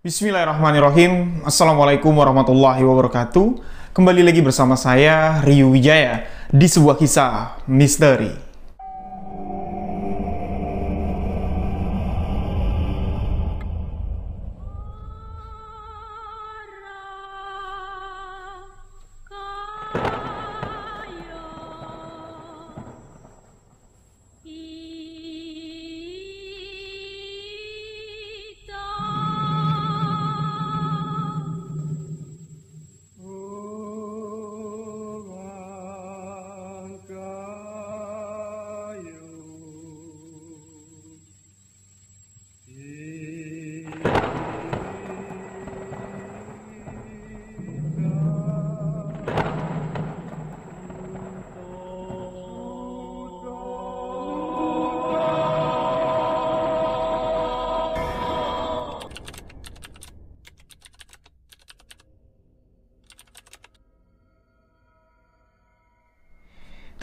Bismillahirrahmanirrahim. Assalamualaikum warahmatullahi wabarakatuh. Kembali lagi bersama saya Ryu Wijaya di sebuah kisah misteri.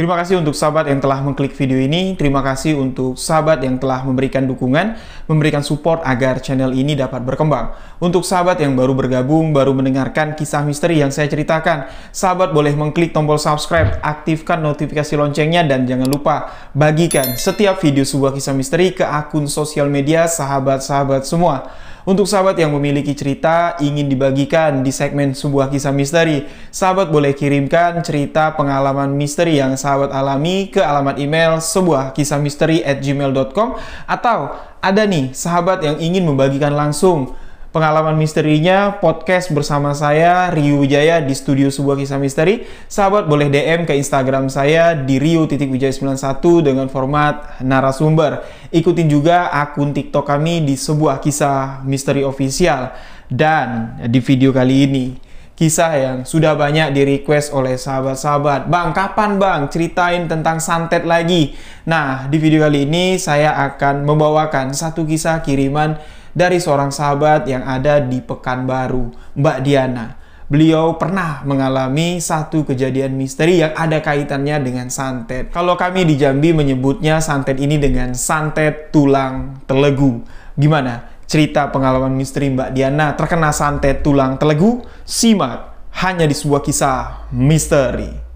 Terima kasih untuk sahabat yang telah mengklik video ini. Terima kasih untuk sahabat yang telah memberikan dukungan, memberikan support agar channel ini dapat berkembang. Untuk sahabat yang baru bergabung, baru mendengarkan kisah misteri yang saya ceritakan, sahabat boleh mengklik tombol subscribe, aktifkan notifikasi loncengnya, dan jangan lupa bagikan setiap video sebuah kisah misteri ke akun sosial media sahabat-sahabat semua. Untuk sahabat yang memiliki cerita ingin dibagikan di segmen sebuah kisah misteri, sahabat boleh kirimkan cerita pengalaman misteri yang sahabat alami ke alamat email sebuah kisah misteri at gmail.com atau ada nih sahabat yang ingin membagikan langsung pengalaman misterinya podcast bersama saya Ryu Wijaya di studio sebuah kisah misteri. Sahabat boleh DM ke Instagram saya di ryu.wijaya91 dengan format narasumber. Ikutin juga akun TikTok kami di sebuah kisah misteri official. Dan di video kali ini kisah yang sudah banyak di request oleh sahabat-sahabat. Bang, kapan bang ceritain tentang santet lagi? Nah, di video kali ini saya akan membawakan satu kisah kiriman dari seorang sahabat yang ada di Pekanbaru, Mbak Diana. Beliau pernah mengalami satu kejadian misteri yang ada kaitannya dengan santet. Kalau kami di Jambi menyebutnya santet ini dengan santet tulang telegu. Gimana cerita pengalaman misteri Mbak Diana terkena santet tulang telegu? Simak hanya di sebuah kisah misteri.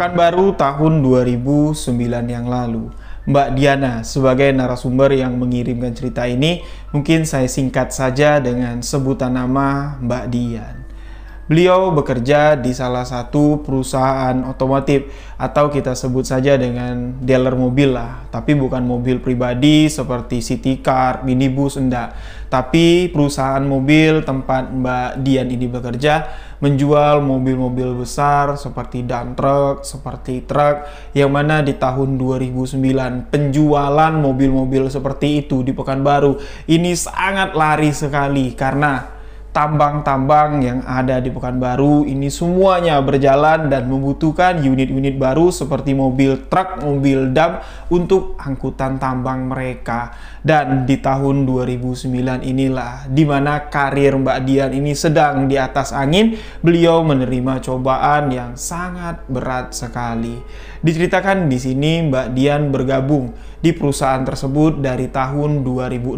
Pekanbaru tahun 2009 yang lalu. Mbak Diana sebagai narasumber yang mengirimkan cerita ini, mungkin saya singkat saja dengan sebutan nama Mbak Dian. Beliau bekerja di salah satu perusahaan otomotif atau kita sebut saja dengan dealer mobil lah, tapi bukan mobil pribadi seperti city car, minibus enggak. Tapi perusahaan mobil tempat Mbak Dian ini bekerja menjual mobil-mobil besar seperti dump truck, seperti truk yang mana di tahun 2009 penjualan mobil-mobil seperti itu di Pekanbaru ini sangat lari sekali karena tambang-tambang yang ada di Pekanbaru ini semuanya berjalan dan membutuhkan unit-unit baru seperti mobil truk, mobil dam untuk angkutan tambang mereka. Dan di tahun 2009 inilah di mana karir Mbak Dian ini sedang di atas angin, beliau menerima cobaan yang sangat berat sekali. Diceritakan di sini Mbak Dian bergabung di perusahaan tersebut dari tahun 2006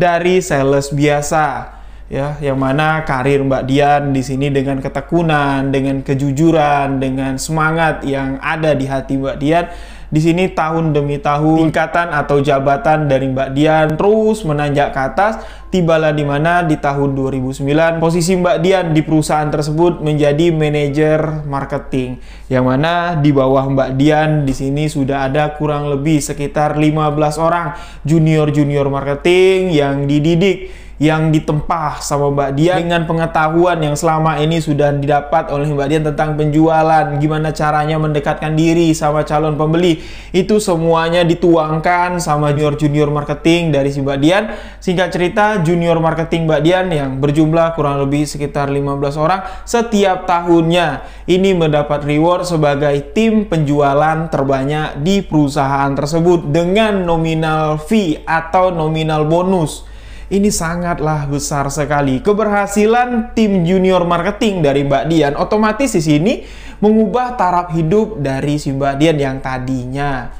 dari sales biasa ya yang mana karir Mbak Dian di sini dengan ketekunan, dengan kejujuran, dengan semangat yang ada di hati Mbak Dian di sini tahun demi tahun tingkatan atau jabatan dari Mbak Dian terus menanjak ke atas tibalah di mana di tahun 2009 posisi Mbak Dian di perusahaan tersebut menjadi manajer marketing yang mana di bawah Mbak Dian di sini sudah ada kurang lebih sekitar 15 orang junior-junior marketing yang dididik yang ditempah sama Mbak Dian dengan pengetahuan yang selama ini sudah didapat oleh Mbak Dian tentang penjualan, gimana caranya mendekatkan diri sama calon pembeli. Itu semuanya dituangkan sama junior-junior marketing dari si Mbak Dian. Singkat cerita, junior marketing Mbak Dian yang berjumlah kurang lebih sekitar 15 orang setiap tahunnya ini mendapat reward sebagai tim penjualan terbanyak di perusahaan tersebut dengan nominal fee atau nominal bonus ini sangatlah besar sekali. Keberhasilan tim junior marketing dari Mbak Dian otomatis di sini mengubah taraf hidup dari si Mbak Dian yang tadinya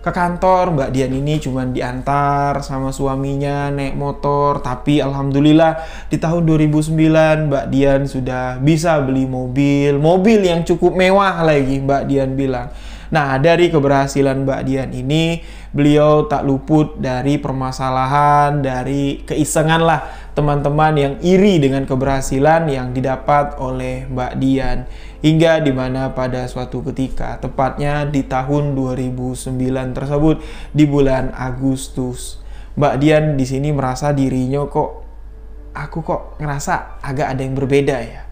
ke kantor Mbak Dian ini cuma diantar sama suaminya naik motor tapi alhamdulillah di tahun 2009 Mbak Dian sudah bisa beli mobil mobil yang cukup mewah lagi Mbak Dian bilang Nah, dari keberhasilan Mbak Dian ini, beliau tak luput dari permasalahan, dari keisengan lah teman-teman yang iri dengan keberhasilan yang didapat oleh Mbak Dian. Hingga dimana pada suatu ketika, tepatnya di tahun 2009 tersebut, di bulan Agustus, Mbak Dian di sini merasa dirinya kok, aku kok ngerasa agak ada yang berbeda ya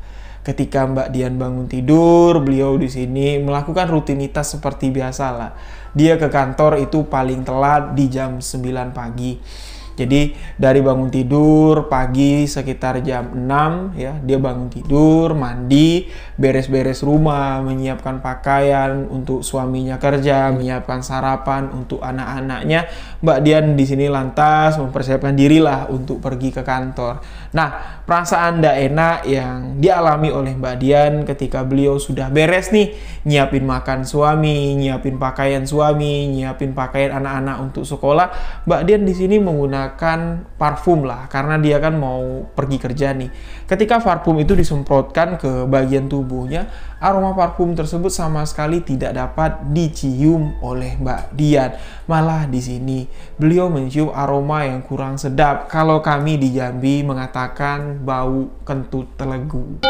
ketika Mbak Dian bangun tidur, beliau di sini melakukan rutinitas seperti biasa lah. Dia ke kantor itu paling telat di jam 9 pagi. Jadi dari bangun tidur pagi sekitar jam 6 ya, dia bangun tidur, mandi, beres-beres rumah, menyiapkan pakaian untuk suaminya kerja, menyiapkan sarapan untuk anak-anaknya, Mbak Dian di sini lantas mempersiapkan dirilah untuk pergi ke kantor. Nah, perasaan tidak enak yang dialami oleh Mbak Dian ketika beliau sudah beres nih nyiapin makan suami, nyiapin pakaian suami, nyiapin pakaian anak-anak untuk sekolah. Mbak Dian di sini menggunakan parfum lah karena dia kan mau pergi kerja nih. Ketika parfum itu disemprotkan ke bagian tubuhnya, aroma parfum tersebut sama sekali tidak dapat dicium oleh Mbak Dian. Malah di sini beliau mencium aroma yang kurang sedap. Kalau kami di Jambi mengatakan bau kentut telegu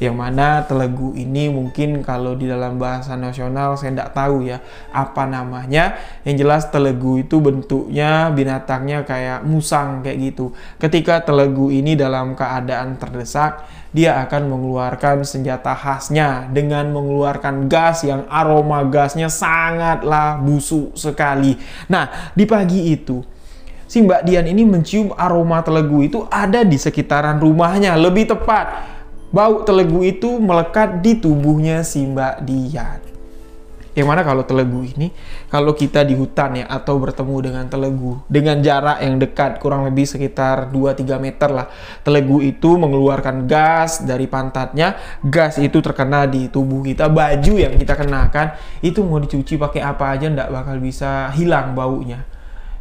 yang mana telegu ini mungkin kalau di dalam bahasa nasional saya tidak tahu ya apa namanya yang jelas telegu itu bentuknya binatangnya kayak musang kayak gitu ketika telegu ini dalam keadaan terdesak dia akan mengeluarkan senjata khasnya dengan mengeluarkan gas yang aroma gasnya sangatlah busuk sekali nah di pagi itu si Mbak Dian ini mencium aroma telegu itu ada di sekitaran rumahnya lebih tepat bau telegu itu melekat di tubuhnya si Mbak Dian. Yang mana kalau telegu ini, kalau kita di hutan ya, atau bertemu dengan telegu, dengan jarak yang dekat, kurang lebih sekitar 2-3 meter lah, telegu itu mengeluarkan gas dari pantatnya, gas itu terkena di tubuh kita, baju yang kita kenakan, itu mau dicuci pakai apa aja ndak bakal bisa hilang baunya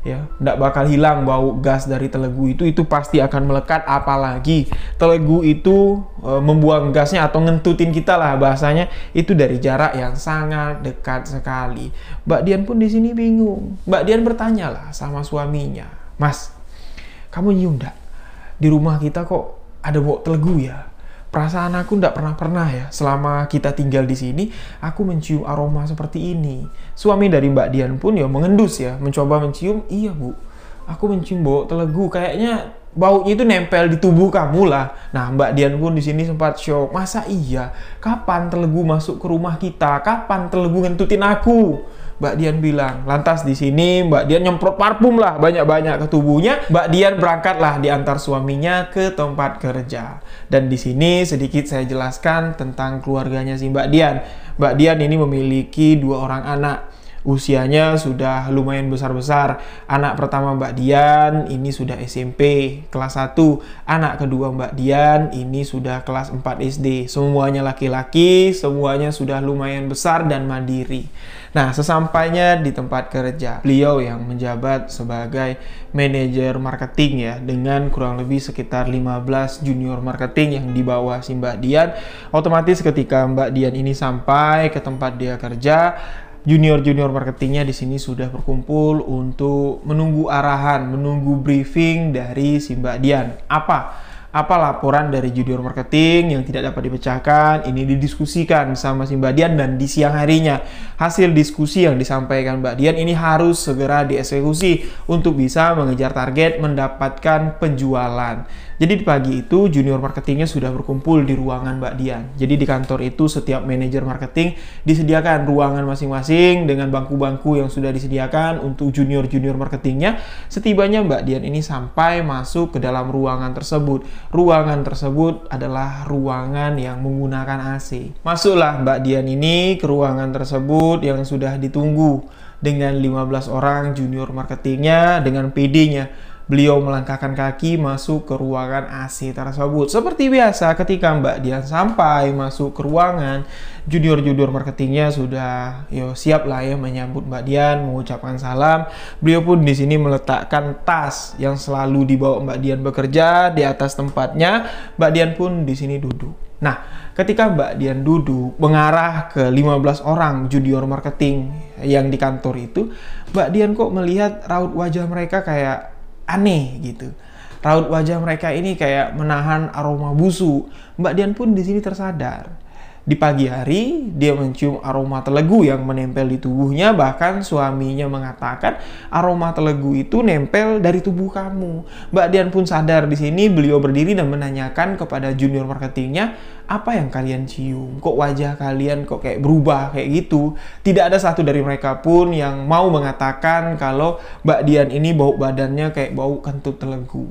ya tidak bakal hilang bau gas dari telegu itu itu pasti akan melekat apalagi telegu itu e, membuang gasnya atau ngentutin kita lah bahasanya itu dari jarak yang sangat dekat sekali Mbak Dian pun di sini bingung Mbak Dian bertanya lah sama suaminya Mas kamu nyium tidak di rumah kita kok ada bau telegu ya perasaan aku tidak pernah pernah ya selama kita tinggal di sini aku mencium aroma seperti ini suami dari Mbak Dian pun ya mengendus ya mencoba mencium iya bu aku mencium bau telegu kayaknya baunya itu nempel di tubuh kamu lah nah Mbak Dian pun di sini sempat shock masa iya kapan telegu masuk ke rumah kita kapan telegu ngentutin aku Mbak Dian bilang, lantas di sini Mbak Dian nyemprot parfum lah banyak-banyak ke tubuhnya. Mbak Dian berangkatlah diantar suaminya ke tempat kerja. Dan di sini sedikit saya jelaskan tentang keluarganya si Mbak Dian. Mbak Dian ini memiliki dua orang anak usianya sudah lumayan besar-besar. Anak pertama Mbak Dian ini sudah SMP kelas 1, anak kedua Mbak Dian ini sudah kelas 4 SD. Semuanya laki-laki, semuanya sudah lumayan besar dan mandiri. Nah, sesampainya di tempat kerja, beliau yang menjabat sebagai manajer marketing ya dengan kurang lebih sekitar 15 junior marketing yang di bawah si Mbak Dian. Otomatis ketika Mbak Dian ini sampai ke tempat dia kerja, junior-junior marketingnya di sini sudah berkumpul untuk menunggu arahan, menunggu briefing dari Simba Dian. Apa apa laporan dari junior marketing yang tidak dapat dipecahkan ini didiskusikan sama si Mbak Dian dan di siang harinya hasil diskusi yang disampaikan Mbak Dian ini harus segera dieksekusi untuk bisa mengejar target mendapatkan penjualan. Jadi di pagi itu junior marketingnya sudah berkumpul di ruangan Mbak Dian. Jadi di kantor itu setiap manajer marketing disediakan ruangan masing-masing dengan bangku-bangku yang sudah disediakan untuk junior-junior marketingnya. Setibanya Mbak Dian ini sampai masuk ke dalam ruangan tersebut ruangan tersebut adalah ruangan yang menggunakan AC. Masuklah Mbak Dian ini ke ruangan tersebut yang sudah ditunggu dengan 15 orang junior marketingnya dengan PD-nya beliau melangkahkan kaki masuk ke ruangan AC tersebut. Seperti biasa, ketika Mbak Dian sampai masuk ke ruangan, junior-junior marketingnya sudah yo siap lah ya menyambut Mbak Dian, mengucapkan salam. Beliau pun di sini meletakkan tas yang selalu dibawa Mbak Dian bekerja di atas tempatnya. Mbak Dian pun di sini duduk. Nah, ketika Mbak Dian duduk mengarah ke 15 orang junior marketing yang di kantor itu, Mbak Dian kok melihat raut wajah mereka kayak aneh gitu. Raut wajah mereka ini kayak menahan aroma busuk Mbak Dian pun di sini tersadar di pagi hari, dia mencium aroma telegu yang menempel di tubuhnya, bahkan suaminya mengatakan aroma telegu itu nempel dari tubuh kamu. Mbak Dian pun sadar di sini beliau berdiri dan menanyakan kepada junior marketingnya, apa yang kalian cium? Kok wajah kalian kok kayak berubah kayak gitu? Tidak ada satu dari mereka pun yang mau mengatakan kalau Mbak Dian ini bau badannya kayak bau kentut telegu.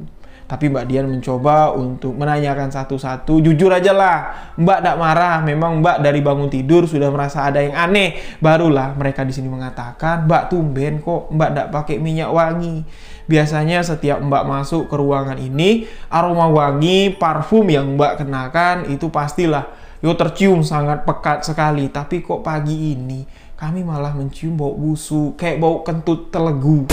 Tapi Mbak Dian mencoba untuk menanyakan satu-satu. Jujur aja lah, Mbak tak marah. Memang Mbak dari bangun tidur sudah merasa ada yang aneh. Barulah mereka di sini mengatakan, Mbak tumben kok Mbak tak pakai minyak wangi. Biasanya setiap Mbak masuk ke ruangan ini, aroma wangi, parfum yang Mbak kenakan itu pastilah yo tercium sangat pekat sekali. Tapi kok pagi ini kami malah mencium bau busuk, kayak bau kentut telegu.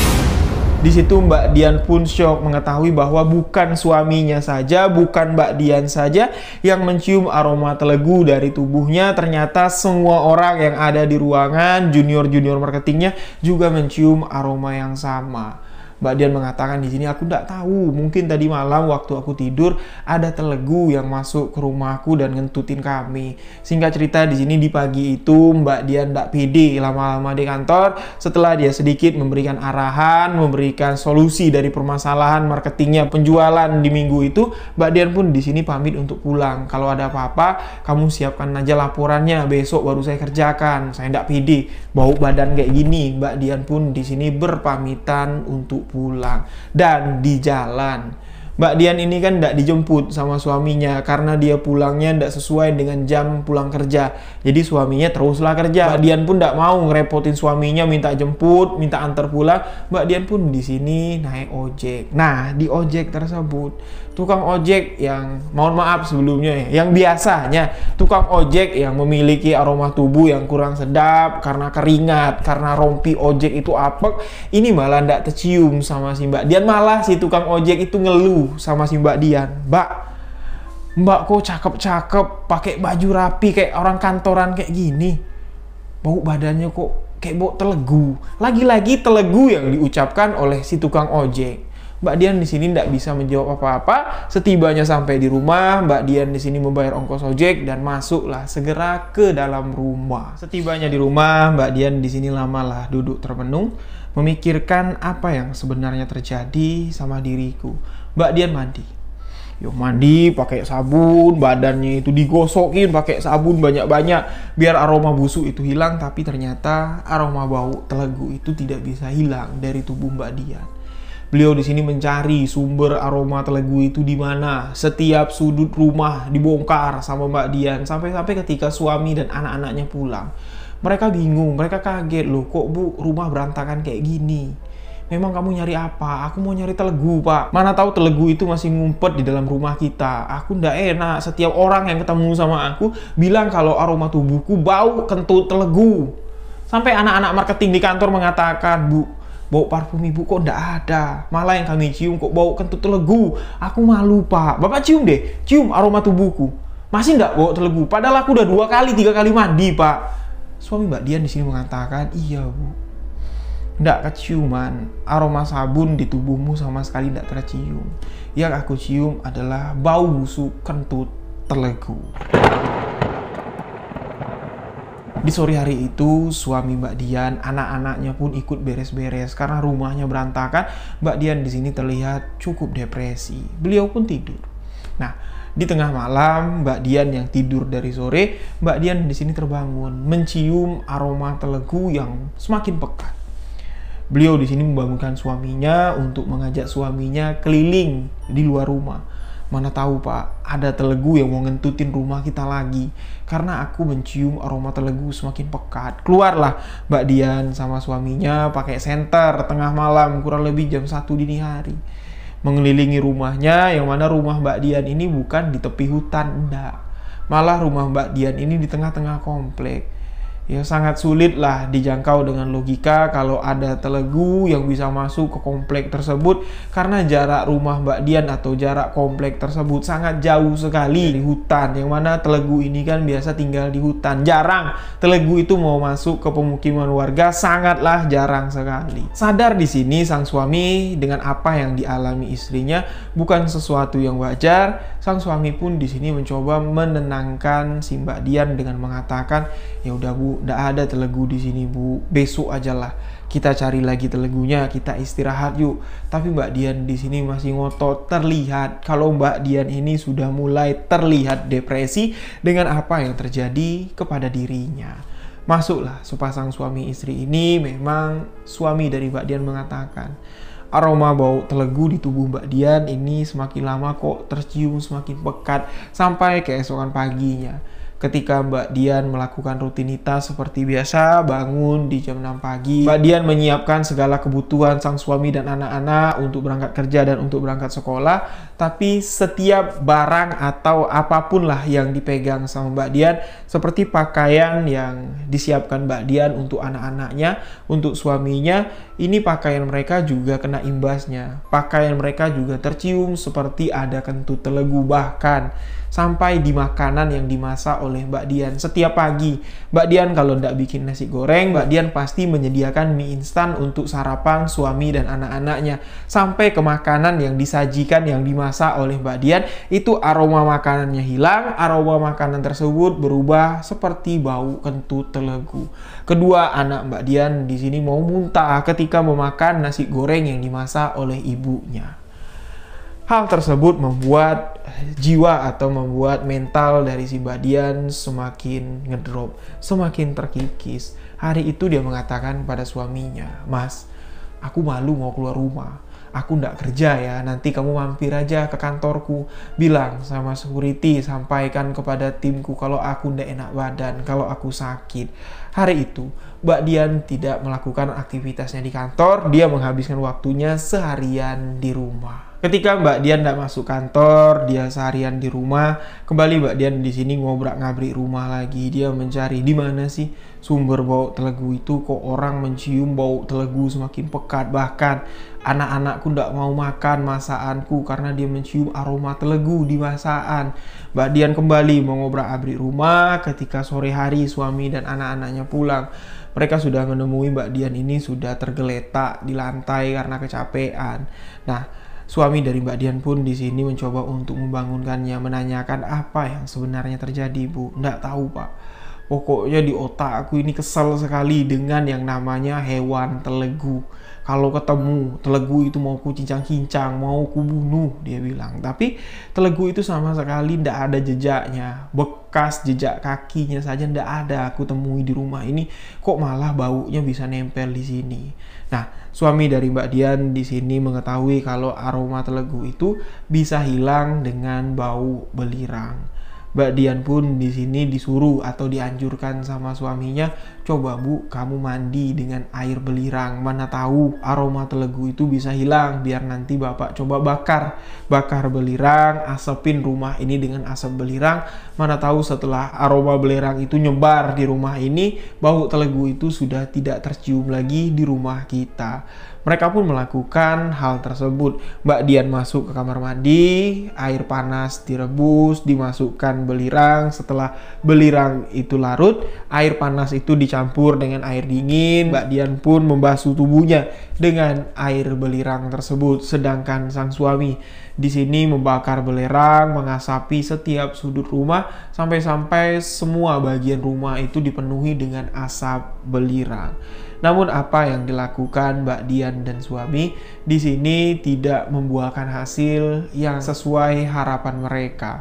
Di situ Mbak Dian pun syok mengetahui bahwa bukan suaminya saja, bukan Mbak Dian saja yang mencium aroma telegu dari tubuhnya. Ternyata semua orang yang ada di ruangan, junior-junior marketingnya juga mencium aroma yang sama. Mbak Dian mengatakan di sini aku tidak tahu. Mungkin tadi malam waktu aku tidur ada telegu yang masuk ke rumahku dan ngentutin kami. Singkat cerita di sini di pagi itu Mbak Dian tidak pede lama-lama di kantor. Setelah dia sedikit memberikan arahan, memberikan solusi dari permasalahan marketingnya penjualan di minggu itu, Mbak Dian pun di sini pamit untuk pulang. Kalau ada apa-apa, kamu siapkan aja laporannya besok baru saya kerjakan. Saya tidak pede, bau badan kayak gini. Mbak Dian pun di sini berpamitan untuk pulang dan di jalan. Mbak Dian ini kan tidak dijemput sama suaminya karena dia pulangnya tidak sesuai dengan jam pulang kerja. Jadi suaminya teruslah kerja. Mbak Dian pun tidak mau ngerepotin suaminya minta jemput, minta antar pulang. Mbak Dian pun di sini naik ojek. Nah di ojek tersebut tukang ojek yang mohon maaf sebelumnya ya, yang biasanya tukang ojek yang memiliki aroma tubuh yang kurang sedap karena keringat karena rompi ojek itu apek ini malah ndak tercium sama si Mbak Dian malah si tukang ojek itu ngeluh sama si Mbak Dian Mbak Mbak kok cakep-cakep pakai baju rapi kayak orang kantoran kayak gini bau badannya kok kayak bau telegu lagi-lagi telegu yang diucapkan oleh si tukang ojek Mbak Dian di sini tidak bisa menjawab apa-apa. Setibanya sampai di rumah, Mbak Dian di sini membayar ongkos ojek dan masuklah segera ke dalam rumah. Setibanya di rumah, Mbak Dian di sini lamalah duduk termenung, memikirkan apa yang sebenarnya terjadi sama diriku. Mbak Dian mandi. Yo mandi pakai sabun, badannya itu digosokin pakai sabun banyak-banyak biar aroma busuk itu hilang tapi ternyata aroma bau telegu itu tidak bisa hilang dari tubuh Mbak Dian. Beliau di sini mencari sumber aroma telegu itu di mana. Setiap sudut rumah dibongkar sama Mbak Dian sampai-sampai ketika suami dan anak-anaknya pulang. Mereka bingung, mereka kaget loh kok Bu rumah berantakan kayak gini. Memang kamu nyari apa? Aku mau nyari telegu, Pak. Mana tahu telegu itu masih ngumpet di dalam rumah kita. Aku ndak enak. Setiap orang yang ketemu sama aku bilang kalau aroma tubuhku bau kentut telegu. Sampai anak-anak marketing di kantor mengatakan, "Bu, bau parfum ibu kok ndak ada malah yang kami cium kok bau kentut telegu aku malu pak bapak cium deh cium aroma tubuhku masih ndak bau telegu padahal aku udah dua kali tiga kali mandi pak suami mbak Dian di sini mengatakan iya bu ndak keciuman aroma sabun di tubuhmu sama sekali ndak tercium yang aku cium adalah bau busuk kentut telegu di sore hari itu, suami Mbak Dian, anak-anaknya pun ikut beres-beres karena rumahnya berantakan. Mbak Dian di sini terlihat cukup depresi. Beliau pun tidur. Nah, di tengah malam, Mbak Dian yang tidur dari sore, Mbak Dian di sini terbangun, mencium aroma telegu yang semakin pekat. Beliau di sini membangunkan suaminya untuk mengajak suaminya keliling di luar rumah Mana tahu pak, ada telegu yang mau ngentutin rumah kita lagi. Karena aku mencium aroma telegu semakin pekat. Keluarlah Mbak Dian sama suaminya pakai senter tengah malam kurang lebih jam satu dini hari. Mengelilingi rumahnya yang mana rumah Mbak Dian ini bukan di tepi hutan, enggak. Malah rumah Mbak Dian ini di tengah-tengah komplek ya sangat sulit lah dijangkau dengan logika kalau ada telegu yang bisa masuk ke komplek tersebut karena jarak rumah Mbak Dian atau jarak komplek tersebut sangat jauh sekali di hutan yang mana telegu ini kan biasa tinggal di hutan jarang telegu itu mau masuk ke pemukiman warga sangatlah jarang sekali sadar di sini sang suami dengan apa yang dialami istrinya bukan sesuatu yang wajar sang suami pun di sini mencoba menenangkan si Mbak Dian dengan mengatakan, "Ya udah Bu, ndak ada telegu di sini Bu. Besok ajalah. Kita cari lagi telegunya, kita istirahat yuk." Tapi Mbak Dian di sini masih ngotot. Terlihat kalau Mbak Dian ini sudah mulai terlihat depresi dengan apa yang terjadi kepada dirinya masuklah sepasang suami istri ini memang suami dari Mbak Dian mengatakan Aroma bau telegu di tubuh Mbak Dian ini semakin lama kok tercium semakin pekat sampai keesokan paginya. Ketika Mbak Dian melakukan rutinitas seperti biasa, bangun di jam 6 pagi, Mbak Dian menyiapkan segala kebutuhan sang suami dan anak-anak untuk berangkat kerja dan untuk berangkat sekolah. Tapi setiap barang atau apapun lah yang dipegang sama Mbak Dian, seperti pakaian yang disiapkan Mbak Dian untuk anak-anaknya, untuk suaminya, ini pakaian mereka juga kena imbasnya. Pakaian mereka juga tercium seperti ada kentut telegu bahkan sampai di makanan yang dimasak oleh Mbak Dian setiap pagi. Mbak Dian kalau tidak bikin nasi goreng, Mbak Dian pasti menyediakan mie instan untuk sarapan suami dan anak-anaknya. Sampai ke makanan yang disajikan yang dimasak oleh Mbak Dian, itu aroma makanannya hilang, aroma makanan tersebut berubah seperti bau kentut telegu. Kedua, anak Mbak Dian di sini mau muntah ketika ketika memakan nasi goreng yang dimasak oleh ibunya. Hal tersebut membuat jiwa atau membuat mental dari si Badian semakin ngedrop, semakin terkikis. Hari itu dia mengatakan pada suaminya, Mas, aku malu mau keluar rumah aku ndak kerja ya, nanti kamu mampir aja ke kantorku. Bilang sama security, sampaikan kepada timku kalau aku ndak enak badan, kalau aku sakit. Hari itu, Mbak Dian tidak melakukan aktivitasnya di kantor, dia menghabiskan waktunya seharian di rumah. Ketika Mbak Dian tidak masuk kantor, dia seharian di rumah, kembali Mbak Dian di sini ngobrak-ngabrik rumah lagi. Dia mencari di mana sih sumber bau telegu itu kok orang mencium bau telegu semakin pekat bahkan anak-anakku tidak mau makan masaanku karena dia mencium aroma telegu di masaan. Mbak Dian kembali mengobrak-abrik rumah ketika sore hari suami dan anak-anaknya pulang. Mereka sudah menemui Mbak Dian ini sudah tergeletak di lantai karena kecapean. Nah, Suami dari Mbak Dian pun di sini mencoba untuk membangunkannya, menanyakan apa yang sebenarnya terjadi, Bu. Nggak tahu, Pak. Pokoknya di otak aku ini kesel sekali dengan yang namanya hewan telegu. Kalau ketemu telegu itu mau ku cincang-cincang, mau ku bunuh, dia bilang. Tapi telegu itu sama sekali ndak ada jejaknya. Bekas jejak kakinya saja ndak ada aku temui di rumah ini. Kok malah baunya bisa nempel di sini. Nah, Suami dari Mbak Dian di sini mengetahui kalau aroma telegu itu bisa hilang dengan bau belirang. Mbak Dian pun di sini disuruh atau dianjurkan sama suaminya Coba bu, kamu mandi dengan air belirang. Mana tahu aroma telegu itu bisa hilang. Biar nanti bapak coba bakar. Bakar belirang, asapin rumah ini dengan asap belirang. Mana tahu setelah aroma belirang itu nyebar di rumah ini, bau telegu itu sudah tidak tercium lagi di rumah kita. Mereka pun melakukan hal tersebut. Mbak Dian masuk ke kamar mandi, air panas direbus, dimasukkan belirang. Setelah belirang itu larut, air panas itu dicampur dicampur dengan air dingin. Mbak Dian pun membasuh tubuhnya dengan air belirang tersebut. Sedangkan sang suami di sini membakar belerang, mengasapi setiap sudut rumah sampai-sampai semua bagian rumah itu dipenuhi dengan asap belirang. Namun apa yang dilakukan Mbak Dian dan suami di sini tidak membuahkan hasil yang sesuai harapan mereka.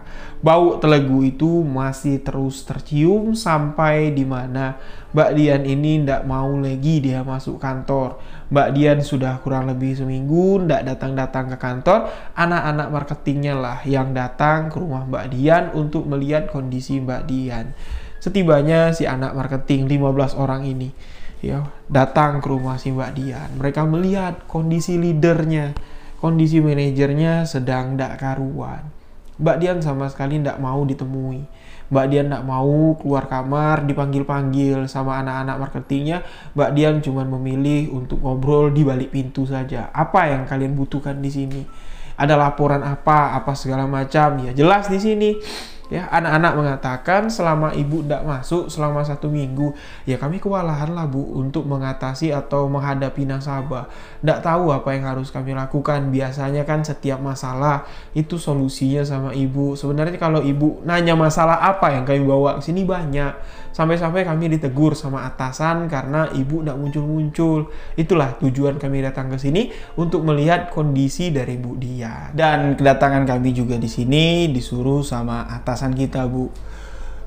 Bau telegu itu masih terus tercium sampai di mana Mbak Dian ini ndak mau lagi dia masuk kantor. Mbak Dian sudah kurang lebih seminggu ndak datang-datang ke kantor. Anak-anak marketingnya lah yang datang ke rumah Mbak Dian untuk melihat kondisi Mbak Dian. Setibanya si anak marketing 15 orang ini ya datang ke rumah si Mbak Dian. Mereka melihat kondisi leadernya, kondisi manajernya sedang ndak karuan Mbak Dian sama sekali tidak mau ditemui. Mbak Dian tidak mau keluar kamar dipanggil-panggil sama anak-anak marketingnya. Mbak Dian cuma memilih untuk ngobrol di balik pintu saja. Apa yang kalian butuhkan di sini? Ada laporan apa, apa segala macam. Ya jelas di sini ya anak-anak mengatakan selama ibu tidak masuk selama satu minggu ya kami kewalahan lah bu untuk mengatasi atau menghadapi nasabah tidak tahu apa yang harus kami lakukan biasanya kan setiap masalah itu solusinya sama ibu sebenarnya kalau ibu nanya masalah apa yang kami bawa sini banyak Sampai-sampai kami ditegur sama atasan karena ibu tidak muncul-muncul. Itulah tujuan kami datang ke sini untuk melihat kondisi dari Bu Dia. Dan kedatangan kami juga di sini disuruh sama atasan kita, Bu.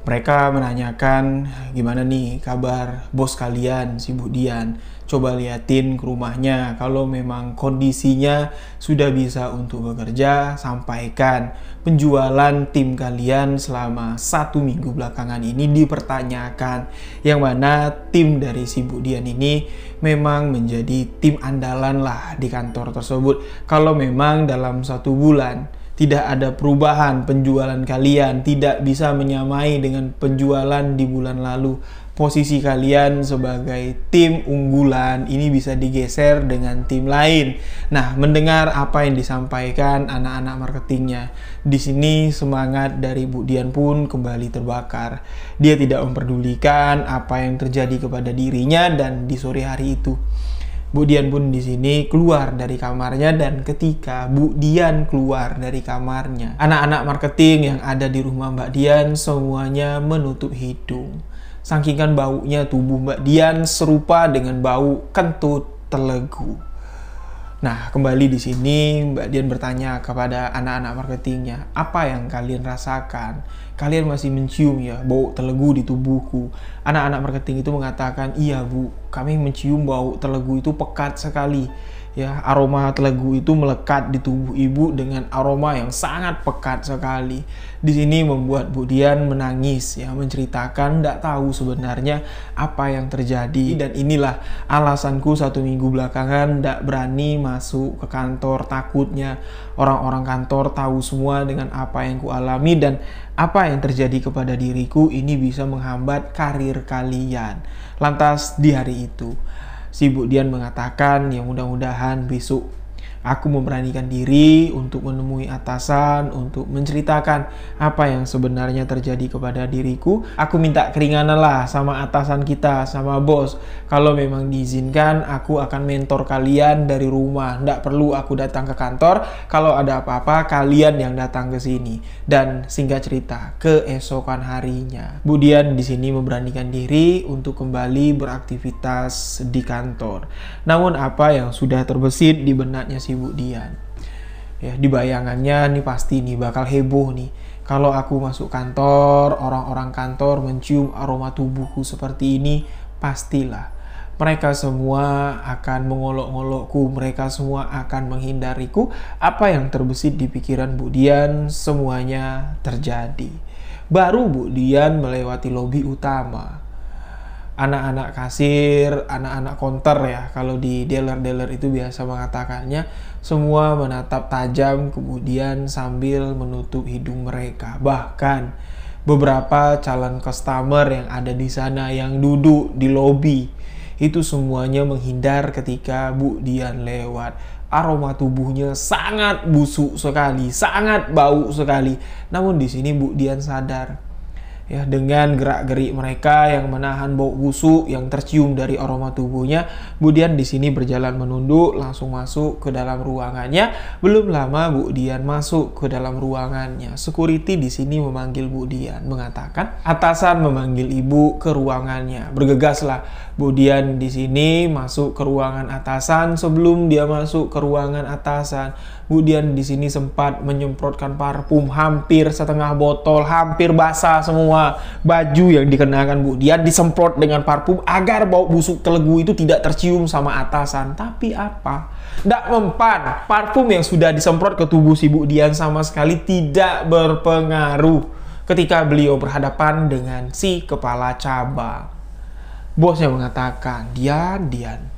Mereka menanyakan gimana nih kabar bos kalian, si Budian. Coba liatin ke rumahnya. Kalau memang kondisinya sudah bisa untuk bekerja, sampaikan. Penjualan tim kalian selama satu minggu belakangan ini dipertanyakan. Yang mana tim dari si Budian ini memang menjadi tim andalan lah di kantor tersebut. Kalau memang dalam satu bulan tidak ada perubahan penjualan kalian, tidak bisa menyamai dengan penjualan di bulan lalu. Posisi kalian sebagai tim unggulan ini bisa digeser dengan tim lain. Nah, mendengar apa yang disampaikan anak-anak marketingnya, di sini semangat dari Bu Dian pun kembali terbakar. Dia tidak memperdulikan apa yang terjadi kepada dirinya dan di sore hari itu Bu Dian pun di sini keluar dari kamarnya dan ketika Bu Dian keluar dari kamarnya, anak-anak marketing yang ada di rumah Mbak Dian semuanya menutup hidung. Sangkingan baunya tubuh Mbak Dian serupa dengan bau kentut telegu. Nah, kembali di sini Mbak Dian bertanya kepada anak-anak marketingnya, apa yang kalian rasakan? Kalian masih mencium ya bau telegu di tubuhku? Anak-anak marketing itu mengatakan, iya bu, kami mencium bau telegu itu pekat sekali ya aroma telegu itu melekat di tubuh ibu dengan aroma yang sangat pekat sekali. Di sini membuat Budian menangis ya menceritakan tidak tahu sebenarnya apa yang terjadi dan inilah alasanku satu minggu belakangan tidak berani masuk ke kantor takutnya orang-orang kantor tahu semua dengan apa yang ku alami dan apa yang terjadi kepada diriku ini bisa menghambat karir kalian. Lantas di hari itu si Bu Dian mengatakan ya mudah-mudahan besok Aku memberanikan diri untuk menemui atasan, untuk menceritakan apa yang sebenarnya terjadi kepada diriku. Aku minta keringanan lah sama atasan kita, sama bos. Kalau memang diizinkan, aku akan mentor kalian dari rumah. Nggak perlu aku datang ke kantor. Kalau ada apa-apa, kalian yang datang ke sini. Dan singkat cerita, keesokan harinya. Budian di sini memberanikan diri untuk kembali beraktivitas di kantor. Namun apa yang sudah terbesit di benaknya si Ibu Dian. Ya, di bayangannya nih pasti nih bakal heboh nih. Kalau aku masuk kantor, orang-orang kantor mencium aroma tubuhku seperti ini, pastilah mereka semua akan mengolok-olokku, mereka semua akan menghindariku. Apa yang terbesit di pikiran Bu Dian semuanya terjadi. Baru Bu Dian melewati lobi utama anak-anak kasir, anak-anak konter ya. Kalau di dealer-dealer itu biasa mengatakannya semua menatap tajam kemudian sambil menutup hidung mereka. Bahkan beberapa calon customer yang ada di sana yang duduk di lobi itu semuanya menghindar ketika Bu Dian lewat. Aroma tubuhnya sangat busuk sekali, sangat bau sekali. Namun di sini Bu Dian sadar ya dengan gerak-gerik mereka yang menahan bau busuk yang tercium dari aroma tubuhnya. Dian di sini berjalan menunduk langsung masuk ke dalam ruangannya. Belum lama Bu Dian masuk ke dalam ruangannya. Security di sini memanggil Bu Dian mengatakan atasan memanggil ibu ke ruangannya. Bergegaslah Bu Dian di sini masuk ke ruangan atasan sebelum dia masuk ke ruangan atasan Budian di sini sempat menyemprotkan parfum hampir setengah botol, hampir basah semua baju yang dikenakan Bu Dian disemprot dengan parfum agar bau busuk telegu itu tidak tercium sama atasan. Tapi apa? Tidak mempan, parfum yang sudah disemprot ke tubuh si Bu Dian sama sekali tidak berpengaruh ketika beliau berhadapan dengan si kepala cabang. Bosnya mengatakan, Dian, Dian,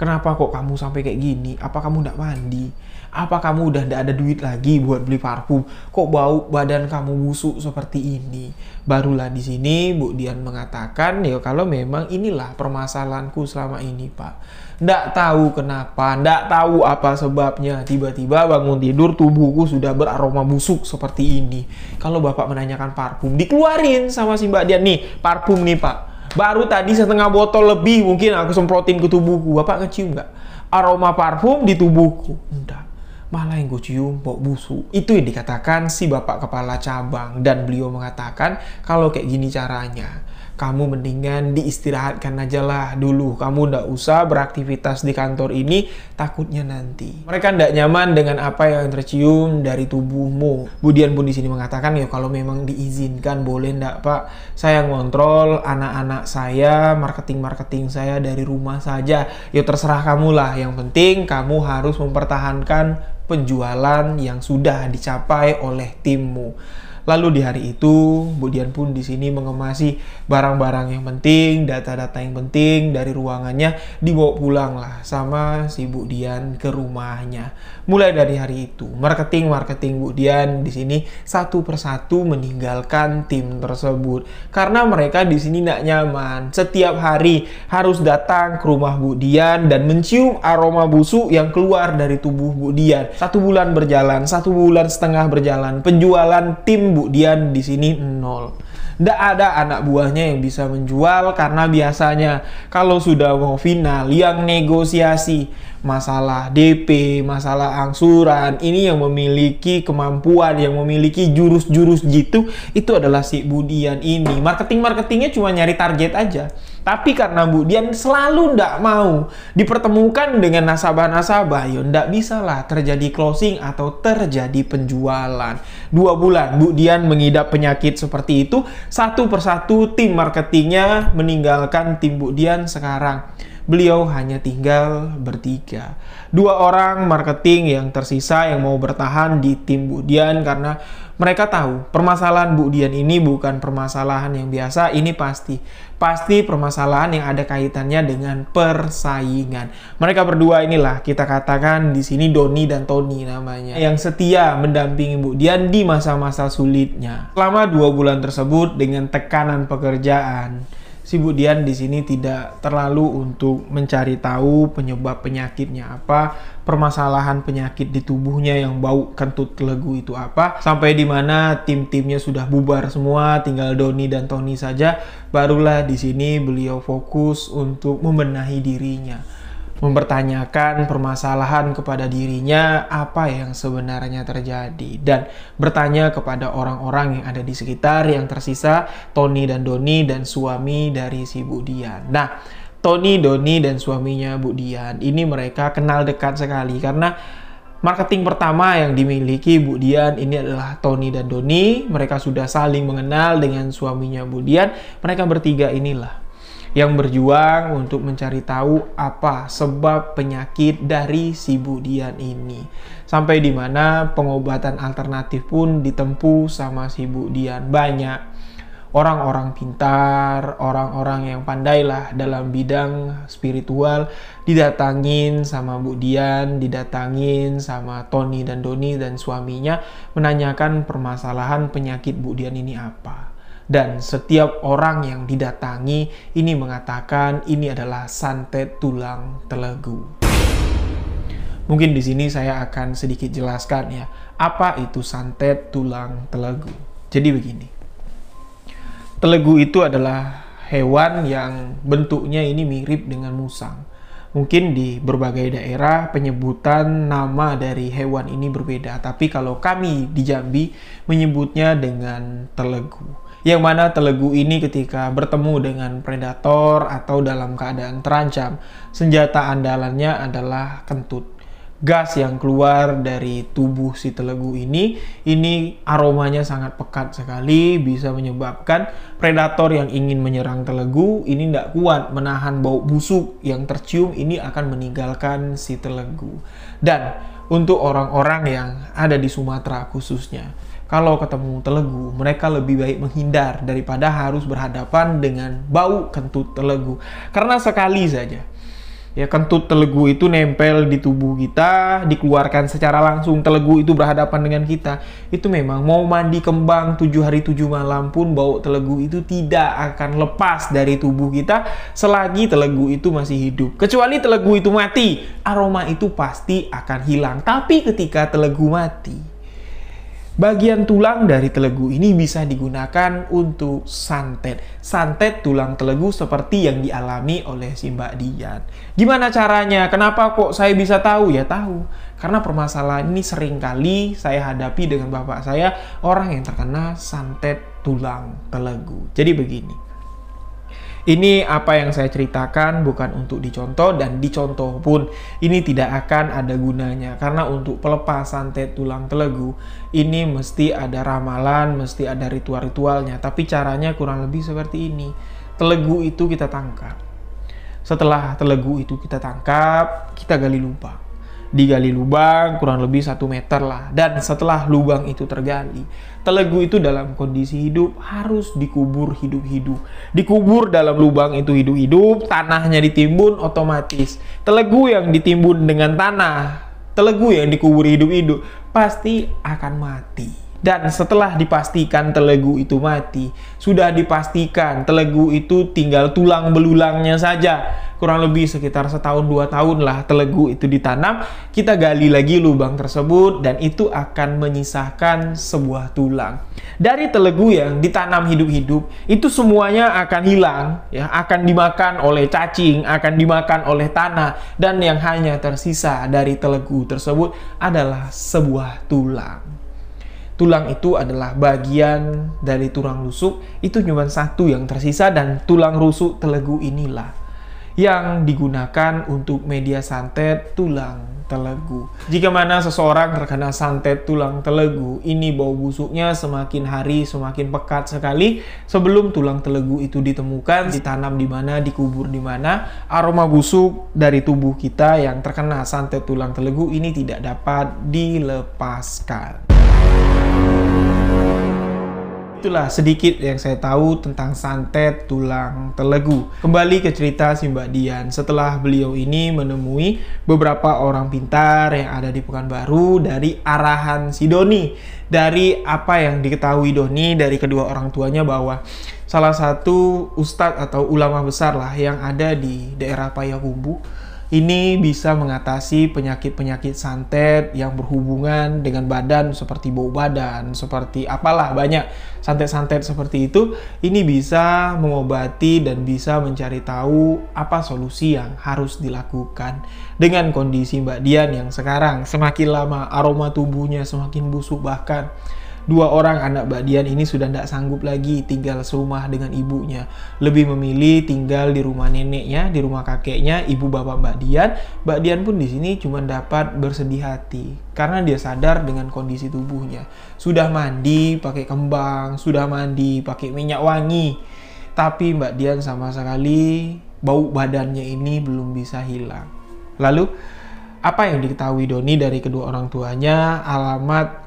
Kenapa kok kamu sampai kayak gini? Apa kamu gak mandi? Apa kamu udah ndak ada duit lagi buat beli parfum? Kok bau badan kamu busuk seperti ini? Barulah di sini Bu Dian mengatakan, ya kalau memang inilah permasalahanku selama ini, Pak. Ndak tahu kenapa, ndak tahu apa sebabnya. Tiba-tiba bangun tidur tubuhku sudah beraroma busuk seperti ini. Kalau Bapak menanyakan parfum, dikeluarin sama si Mbak Dian nih, parfum nih, Pak Baru tadi setengah botol lebih mungkin aku semprotin ke tubuhku. Bapak ngecium nggak? Aroma parfum di tubuhku. Enggak. Malah yang gue cium bau busuk. Itu yang dikatakan si bapak kepala cabang. Dan beliau mengatakan kalau kayak gini caranya kamu mendingan diistirahatkan aja lah dulu. Kamu ndak usah beraktivitas di kantor ini, takutnya nanti. Mereka ndak nyaman dengan apa yang tercium dari tubuhmu. Budian pun di sini mengatakan ya kalau memang diizinkan boleh ndak Pak? Saya ngontrol anak-anak saya, marketing-marketing saya dari rumah saja. Ya terserah kamu lah. Yang penting kamu harus mempertahankan penjualan yang sudah dicapai oleh timmu. Lalu di hari itu, Budian pun di sini mengemasi barang-barang yang penting, data-data yang penting dari ruangannya dibawa pulang lah sama si Budian ke rumahnya. Mulai dari hari itu, marketing-marketing Bu Dian di sini satu persatu meninggalkan tim tersebut karena mereka di sini tidak nyaman. Setiap hari harus datang ke rumah Bu Dian dan mencium aroma busuk yang keluar dari tubuh Bu Dian. Satu bulan berjalan, satu bulan setengah berjalan, penjualan tim Bu Dian di sini nol. Tidak ada anak buahnya yang bisa menjual karena biasanya kalau sudah mau final yang negosiasi masalah DP, masalah angsuran, ini yang memiliki kemampuan, yang memiliki jurus-jurus gitu, itu adalah si Budian ini. Marketing-marketingnya cuma nyari target aja. Tapi karena Bu Dian selalu tidak mau dipertemukan dengan nasabah-nasabah, ya tidak bisa terjadi closing atau terjadi penjualan. Dua bulan Bu Dian mengidap penyakit seperti itu, satu persatu tim marketingnya meninggalkan tim Bu Dian sekarang. Beliau hanya tinggal bertiga. Dua orang marketing yang tersisa yang mau bertahan di tim Bu Dian karena mereka tahu permasalahan Bu Dian ini bukan permasalahan yang biasa, ini pasti pasti permasalahan yang ada kaitannya dengan persaingan. Mereka berdua inilah kita katakan di sini Doni dan Tony namanya yang setia mendampingi Bu Dian di masa-masa sulitnya. Selama dua bulan tersebut dengan tekanan pekerjaan, si Budian di sini tidak terlalu untuk mencari tahu penyebab penyakitnya apa, permasalahan penyakit di tubuhnya yang bau kentut legu itu apa, sampai di mana tim-timnya sudah bubar semua, tinggal Doni dan Tony saja, barulah di sini beliau fokus untuk membenahi dirinya mempertanyakan permasalahan kepada dirinya apa yang sebenarnya terjadi dan bertanya kepada orang-orang yang ada di sekitar yang tersisa Tony dan Doni dan suami dari si Budian. Nah, Tony, Doni dan suaminya Budian ini mereka kenal dekat sekali karena marketing pertama yang dimiliki Bu Dian ini adalah Tony dan Doni. Mereka sudah saling mengenal dengan suaminya Bu Dian. Mereka bertiga inilah yang berjuang untuk mencari tahu apa sebab penyakit dari si Budian ini. Sampai di mana pengobatan alternatif pun ditempuh sama si Budian. Banyak orang-orang pintar, orang-orang yang pandailah dalam bidang spiritual didatangin sama Bu Dian, didatangin sama Tony dan Doni dan suaminya menanyakan permasalahan penyakit Bu Dian ini apa dan setiap orang yang didatangi ini mengatakan ini adalah santet tulang telegu. Mungkin di sini saya akan sedikit jelaskan ya, apa itu santet tulang telegu. Jadi begini. Telegu itu adalah hewan yang bentuknya ini mirip dengan musang. Mungkin di berbagai daerah penyebutan nama dari hewan ini berbeda, tapi kalau kami di Jambi menyebutnya dengan telegu yang mana telegu ini ketika bertemu dengan predator atau dalam keadaan terancam, senjata andalannya adalah kentut. Gas yang keluar dari tubuh si telegu ini, ini aromanya sangat pekat sekali, bisa menyebabkan predator yang ingin menyerang telegu ini tidak kuat menahan bau busuk yang tercium ini akan meninggalkan si telegu. Dan untuk orang-orang yang ada di Sumatera khususnya, kalau ketemu telegu, mereka lebih baik menghindar daripada harus berhadapan dengan bau kentut telegu. Karena sekali saja, ya kentut telegu itu nempel di tubuh kita dikeluarkan secara langsung telegu itu berhadapan dengan kita itu memang mau mandi kembang tujuh hari tujuh malam pun bau telegu itu tidak akan lepas dari tubuh kita selagi telegu itu masih hidup kecuali telegu itu mati aroma itu pasti akan hilang tapi ketika telegu mati Bagian tulang dari telegu ini bisa digunakan untuk santet. Santet tulang telegu seperti yang dialami oleh si Mbak Dian. Gimana caranya? Kenapa kok saya bisa tahu? Ya tahu. Karena permasalahan ini sering kali saya hadapi dengan bapak saya, orang yang terkena santet tulang telegu. Jadi begini. Ini apa yang saya ceritakan bukan untuk dicontoh dan dicontoh pun ini tidak akan ada gunanya karena untuk pelepasan teh tulang telegu ini mesti ada ramalan, mesti ada ritual-ritualnya tapi caranya kurang lebih seperti ini. Telegu itu kita tangkap. Setelah telegu itu kita tangkap, kita gali lubang digali lubang kurang lebih satu meter lah. Dan setelah lubang itu tergali, telegu itu dalam kondisi hidup harus dikubur hidup-hidup. Dikubur dalam lubang itu hidup-hidup, tanahnya ditimbun otomatis. Telegu yang ditimbun dengan tanah, telegu yang dikubur hidup-hidup pasti akan mati. Dan setelah dipastikan telegu itu mati, sudah dipastikan telegu itu tinggal tulang belulangnya saja. Kurang lebih sekitar setahun dua tahun lah telegu itu ditanam, kita gali lagi lubang tersebut dan itu akan menyisahkan sebuah tulang. Dari telegu yang ditanam hidup-hidup, itu semuanya akan hilang, ya akan dimakan oleh cacing, akan dimakan oleh tanah, dan yang hanya tersisa dari telegu tersebut adalah sebuah tulang tulang itu adalah bagian dari tulang rusuk, itu cuma satu yang tersisa dan tulang rusuk telegu inilah yang digunakan untuk media santet tulang telegu. Jika mana seseorang terkena santet tulang telegu, ini bau busuknya semakin hari semakin pekat sekali sebelum tulang telegu itu ditemukan, ditanam di mana, dikubur di mana, aroma busuk dari tubuh kita yang terkena santet tulang telegu ini tidak dapat dilepaskan. Itulah sedikit yang saya tahu tentang santet tulang telegu. Kembali ke cerita si Mbak Dian. Setelah beliau ini menemui beberapa orang pintar yang ada di Pekanbaru dari arahan si Doni. Dari apa yang diketahui Doni dari kedua orang tuanya bahwa salah satu ustadz atau ulama besar lah yang ada di daerah Payakumbu ini bisa mengatasi penyakit-penyakit santet yang berhubungan dengan badan seperti bau badan, seperti apalah banyak santet-santet seperti itu. Ini bisa mengobati dan bisa mencari tahu apa solusi yang harus dilakukan dengan kondisi Mbak Dian yang sekarang semakin lama aroma tubuhnya semakin busuk bahkan Dua orang anak Mbak Dian ini sudah tidak sanggup lagi tinggal serumah dengan ibunya. Lebih memilih tinggal di rumah neneknya, di rumah kakeknya, ibu bapak Mbak Dian. Mbak Dian pun di sini cuma dapat bersedih hati karena dia sadar dengan kondisi tubuhnya. Sudah mandi pakai kembang, sudah mandi pakai minyak wangi. Tapi Mbak Dian sama sekali bau badannya ini belum bisa hilang. Lalu, apa yang diketahui Doni dari kedua orang tuanya, alamat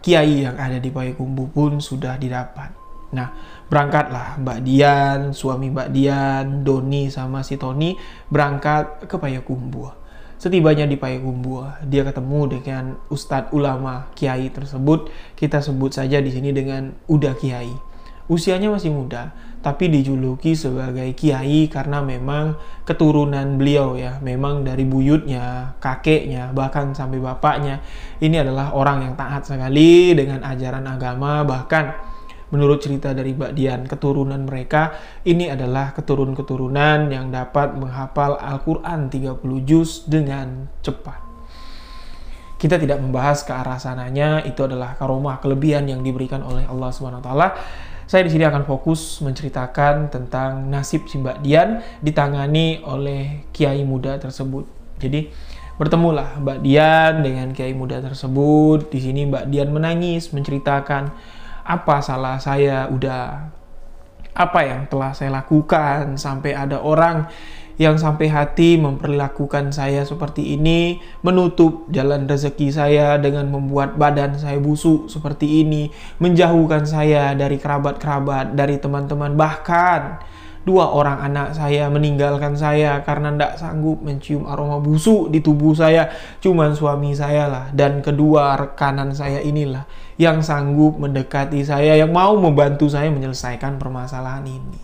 kiai yang ada di Payakumbu pun sudah didapat. Nah, berangkatlah Mbak Dian, suami Mbak Dian, Doni sama si Tony berangkat ke Payakumbuh. Setibanya di Payakumbuh, dia ketemu dengan ustadz ulama kiai tersebut. Kita sebut saja di sini dengan Uda Kiai. Usianya masih muda, tapi dijuluki sebagai kiai karena memang keturunan beliau ya, memang dari buyutnya, kakeknya, bahkan sampai bapaknya. Ini adalah orang yang taat sekali dengan ajaran agama, bahkan menurut cerita dari Mbak Dian, keturunan mereka ini adalah keturun-keturunan yang dapat menghafal Al-Qur'an 30 juz dengan cepat kita tidak membahas ke arah sananya itu adalah karomah kelebihan yang diberikan oleh Allah Subhanahu wa saya di sini akan fokus menceritakan tentang nasib si Mbak Dian ditangani oleh kiai muda tersebut. Jadi bertemulah Mbak Dian dengan kiai muda tersebut. Di sini Mbak Dian menangis menceritakan apa salah saya udah apa yang telah saya lakukan sampai ada orang yang sampai hati memperlakukan saya seperti ini, menutup jalan rezeki saya dengan membuat badan saya busuk seperti ini, menjauhkan saya dari kerabat-kerabat, dari teman-teman, bahkan dua orang anak saya meninggalkan saya karena tidak sanggup mencium aroma busuk di tubuh saya cuman suami saya lah dan kedua rekanan saya inilah yang sanggup mendekati saya yang mau membantu saya menyelesaikan permasalahan ini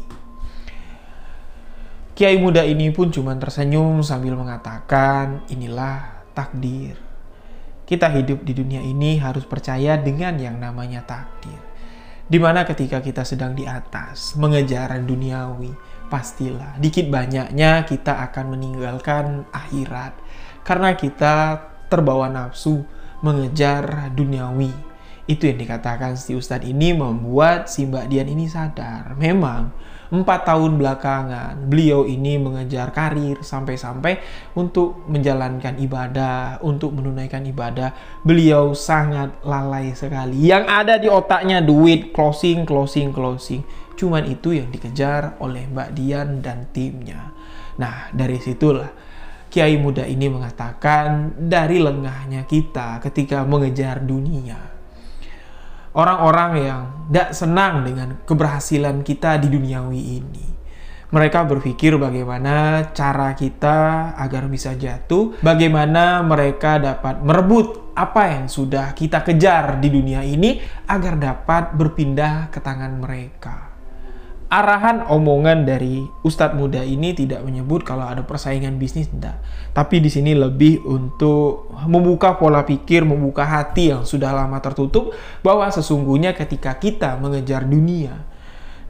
Kiai muda ini pun cuma tersenyum sambil mengatakan, inilah takdir. Kita hidup di dunia ini harus percaya dengan yang namanya takdir. Dimana ketika kita sedang di atas, mengejaran duniawi, pastilah dikit banyaknya kita akan meninggalkan akhirat. Karena kita terbawa nafsu mengejar duniawi. Itu yang dikatakan si Ustadz ini membuat si Mbak Dian ini sadar. Memang empat tahun belakangan beliau ini mengejar karir sampai-sampai untuk menjalankan ibadah, untuk menunaikan ibadah, beliau sangat lalai sekali. Yang ada di otaknya duit, closing, closing, closing. Cuman itu yang dikejar oleh Mbak Dian dan timnya. Nah, dari situlah Kiai muda ini mengatakan dari lengahnya kita ketika mengejar dunia orang-orang yang tidak senang dengan keberhasilan kita di duniawi ini. Mereka berpikir bagaimana cara kita agar bisa jatuh, bagaimana mereka dapat merebut apa yang sudah kita kejar di dunia ini agar dapat berpindah ke tangan mereka arahan omongan dari ustadz muda ini tidak menyebut kalau ada persaingan bisnis tidak. Tapi di sini lebih untuk membuka pola pikir, membuka hati yang sudah lama tertutup bahwa sesungguhnya ketika kita mengejar dunia,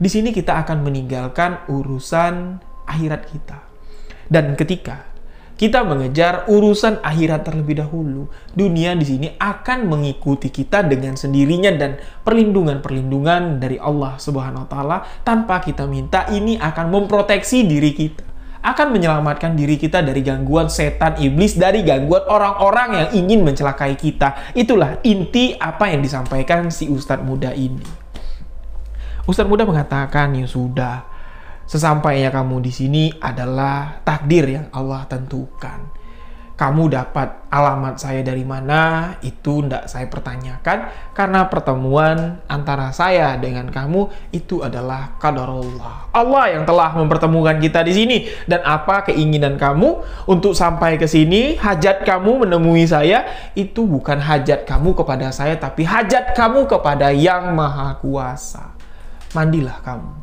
di sini kita akan meninggalkan urusan akhirat kita. Dan ketika kita mengejar urusan akhirat terlebih dahulu. Dunia di sini akan mengikuti kita dengan sendirinya dan perlindungan-perlindungan dari Allah Subhanahu wa taala tanpa kita minta ini akan memproteksi diri kita akan menyelamatkan diri kita dari gangguan setan iblis, dari gangguan orang-orang yang ingin mencelakai kita. Itulah inti apa yang disampaikan si Ustadz muda ini. Ustadz muda mengatakan, ya sudah, Sesampainya kamu di sini adalah takdir yang Allah tentukan. Kamu dapat alamat saya dari mana, itu tidak saya pertanyakan, karena pertemuan antara saya dengan kamu itu adalah kadar Allah. Allah yang telah mempertemukan kita di sini, dan apa keinginan kamu untuk sampai ke sini, hajat kamu menemui saya, itu bukan hajat kamu kepada saya, tapi hajat kamu kepada Yang Maha Kuasa. Mandilah kamu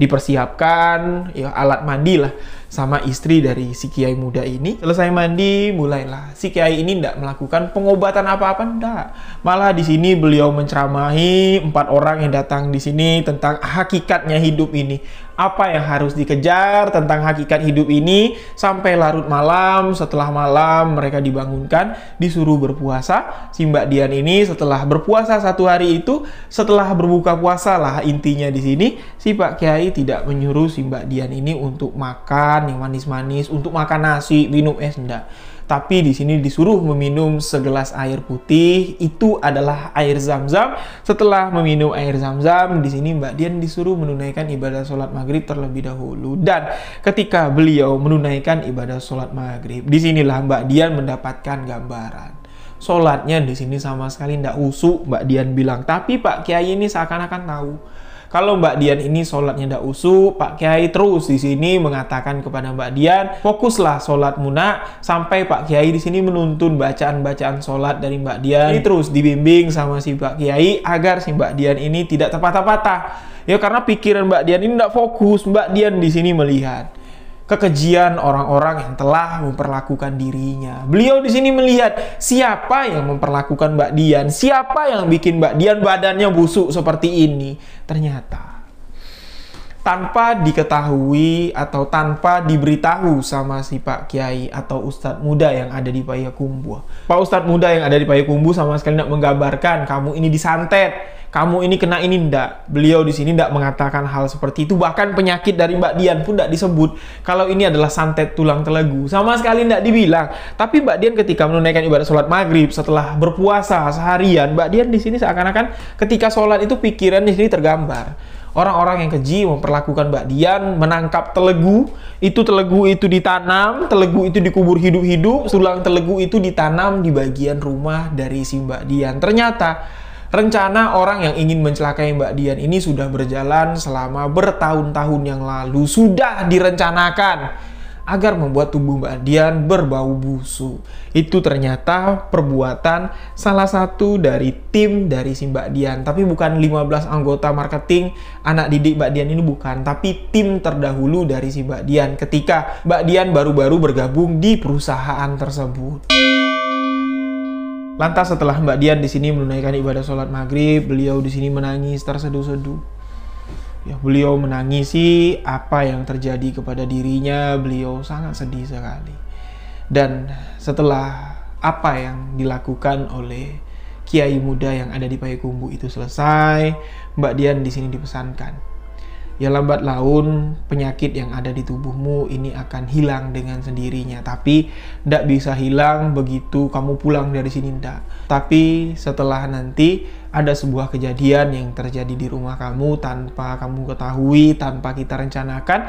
dipersiapkan ya alat mandi lah sama istri dari si kiai muda ini. Selesai mandi, mulailah. Si kiai ini tidak melakukan pengobatan apa-apa, tidak. Malah di sini beliau menceramahi empat orang yang datang di sini tentang hakikatnya hidup ini. Apa yang harus dikejar tentang hakikat hidup ini sampai larut malam. Setelah malam mereka dibangunkan, disuruh berpuasa. Si Mbak Dian ini setelah berpuasa satu hari itu, setelah berbuka puasa lah intinya di sini, si Pak Kiai tidak menyuruh si Mbak Dian ini untuk makan makan yang manis-manis, untuk makan nasi, minum es, eh, enggak. Tapi di sini disuruh meminum segelas air putih, itu adalah air zam-zam. Setelah meminum air zam-zam, di sini Mbak Dian disuruh menunaikan ibadah sholat maghrib terlebih dahulu. Dan ketika beliau menunaikan ibadah sholat maghrib, disinilah Mbak Dian mendapatkan gambaran sholatnya di sini sama sekali tidak usuk Mbak Dian bilang tapi Pak Kiai ini seakan-akan tahu kalau Mbak Dian ini sholatnya tidak usuh, Pak Kiai terus di sini mengatakan kepada Mbak Dian, fokuslah sholat muna sampai Pak Kiai di sini menuntun bacaan-bacaan sholat dari Mbak Dian. Ini iya. terus dibimbing sama si Pak Kiai agar si Mbak Dian ini tidak terpatah-patah. Ya karena pikiran Mbak Dian ini tidak fokus, Mbak Dian di sini melihat kekejian orang-orang yang telah memperlakukan dirinya. Beliau di sini melihat siapa yang memperlakukan Mbak Dian, siapa yang bikin Mbak Dian badannya busuk seperti ini. Ternyata tanpa diketahui atau tanpa diberitahu sama si Pak Kiai atau Ustadz muda yang ada di Payakumbuh. Pak Ustadz muda yang ada di Payakumbuh sama sekali tidak menggambarkan kamu ini disantet, kamu ini kena ini ndak. Beliau di sini ndak mengatakan hal seperti itu. Bahkan penyakit dari Mbak Dian pun ndak disebut. Kalau ini adalah santet tulang telegu, sama sekali ndak dibilang. Tapi Mbak Dian ketika menunaikan ibadah sholat maghrib setelah berpuasa seharian, Mbak Dian di sini seakan-akan ketika sholat itu pikiran di sini tergambar. Orang-orang yang keji memperlakukan Mbak Dian menangkap telegu, itu telegu itu ditanam, telegu itu dikubur hidup-hidup, sulang telegu itu ditanam di bagian rumah dari si Mbak Dian. Ternyata Rencana orang yang ingin mencelakai Mbak Dian ini sudah berjalan selama bertahun-tahun yang lalu, sudah direncanakan agar membuat tubuh Mbak Dian berbau busuk. Itu ternyata perbuatan salah satu dari tim dari si Mbak Dian, tapi bukan 15 anggota marketing anak didik Mbak Dian ini bukan, tapi tim terdahulu dari si Mbak Dian ketika Mbak Dian baru-baru bergabung di perusahaan tersebut. Lantas setelah Mbak Dian di sini menunaikan ibadah sholat maghrib, beliau di sini menangis terseduh-seduh. Ya, beliau menangisi apa yang terjadi kepada dirinya, beliau sangat sedih sekali. Dan setelah apa yang dilakukan oleh kiai muda yang ada di Payakumbu itu selesai, Mbak Dian di sini dipesankan ya lambat laun penyakit yang ada di tubuhmu ini akan hilang dengan sendirinya tapi tidak bisa hilang begitu kamu pulang dari sini tidak tapi setelah nanti ada sebuah kejadian yang terjadi di rumah kamu tanpa kamu ketahui tanpa kita rencanakan